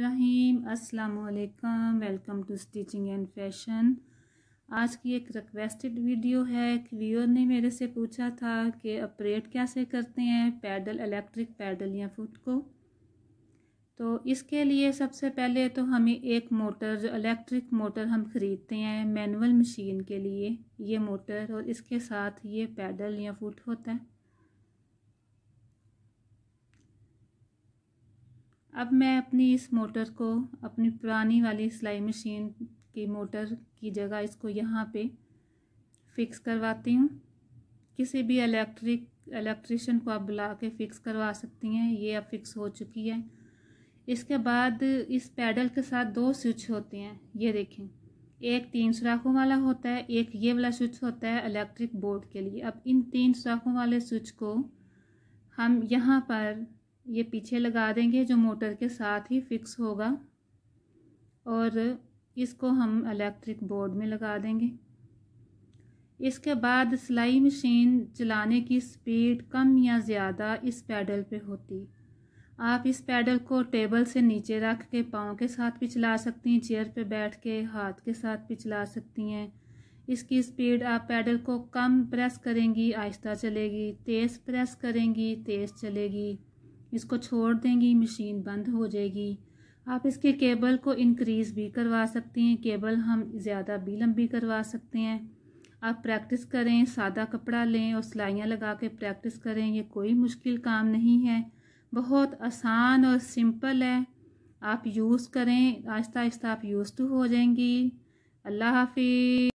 रहीम अस्सलाम वालेकुम welcome to stitching and fashion आज की एक रिक्वेस्टेड वीडियो है व्यूअर ने मेरे से पूछा था कि अपरेट कैसे करते हैं पैडल इलेक्ट्रिक पैडल या फुट को तो इसके लिए सबसे पहले तो हमें एक मोटर जो इलेक्ट्रिक मोटर हम ख़रीदते हैं मैनुअल मशीन के लिए ये मोटर और इसके साथ ये पैडल या फुट होता है अब मैं अपनी इस मोटर को अपनी पुरानी वाली सिलाई मशीन की मोटर की जगह इसको यहाँ पे फिक्स करवाती हूँ किसी भी इलेक्ट्रिक इलेक्ट्रिशियन को आप बुला के फ़िक्स करवा सकती हैं ये अब फिक्स हो चुकी है इसके बाद इस पैडल के साथ दो स्विच होते हैं ये देखें एक तीन सुराखों वाला होता है एक ये वाला स्विच होता है इलेक्ट्रिक बोर्ड के लिए अब इन तीन सुराखों वाले स्विच को हम यहाँ पर ये पीछे लगा देंगे जो मोटर के साथ ही फिक्स होगा और इसको हम इलेक्ट्रिक बोर्ड में लगा देंगे इसके बाद सिलाई मशीन चलाने की स्पीड कम या ज़्यादा इस पैडल पे होती आप इस पैडल को टेबल से नीचे रख के पाँव के साथ भी चला सकती हैं चेयर पे बैठ के हाथ के साथ भी चला सकती हैं इसकी स्पीड आप पैडल को कम प्रेस करेंगी आहिस्ता चलेगी तेज़ प्रेस करेंगी तेज़ चलेगी इसको छोड़ देंगी मशीन बंद हो जाएगी आप इसके केबल को इंक्रीज़ भी करवा सकती हैं केबल हम ज़्यादा भी लंबी करवा सकते हैं आप प्रैक्टिस करें सादा कपड़ा लें और सिलाइयाँ लगा के प्रैक्टिस करें ये कोई मुश्किल काम नहीं है बहुत आसान और सिंपल है आप यूज़ करें आहिस्ता आहिस्ता आप यूज़ टू हो जाएंगी अल्लाह हाफि